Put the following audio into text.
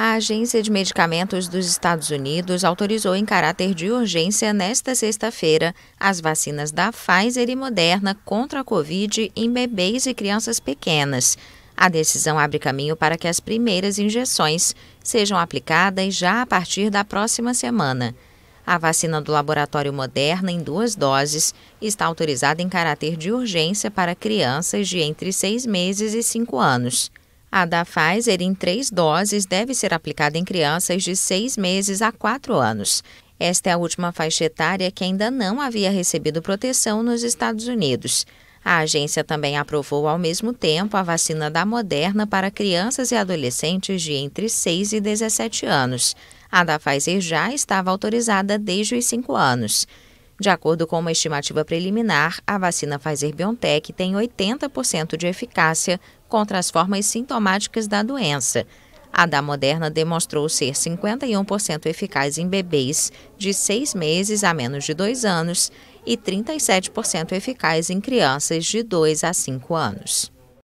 A Agência de Medicamentos dos Estados Unidos autorizou em caráter de urgência nesta sexta-feira as vacinas da Pfizer e Moderna contra a Covid em bebês e crianças pequenas. A decisão abre caminho para que as primeiras injeções sejam aplicadas já a partir da próxima semana. A vacina do laboratório Moderna, em duas doses, está autorizada em caráter de urgência para crianças de entre seis meses e cinco anos. A da Pfizer, em três doses, deve ser aplicada em crianças de seis meses a quatro anos. Esta é a última faixa etária que ainda não havia recebido proteção nos Estados Unidos. A agência também aprovou ao mesmo tempo a vacina da Moderna para crianças e adolescentes de entre 6 e 17 anos. A da Pfizer já estava autorizada desde os 5 anos. De acordo com uma estimativa preliminar, a vacina Pfizer-BioNTech tem 80% de eficácia contra as formas sintomáticas da doença. A da Moderna demonstrou ser 51% eficaz em bebês de seis meses a menos de dois anos e 37% eficaz em crianças de 2 a 5 anos.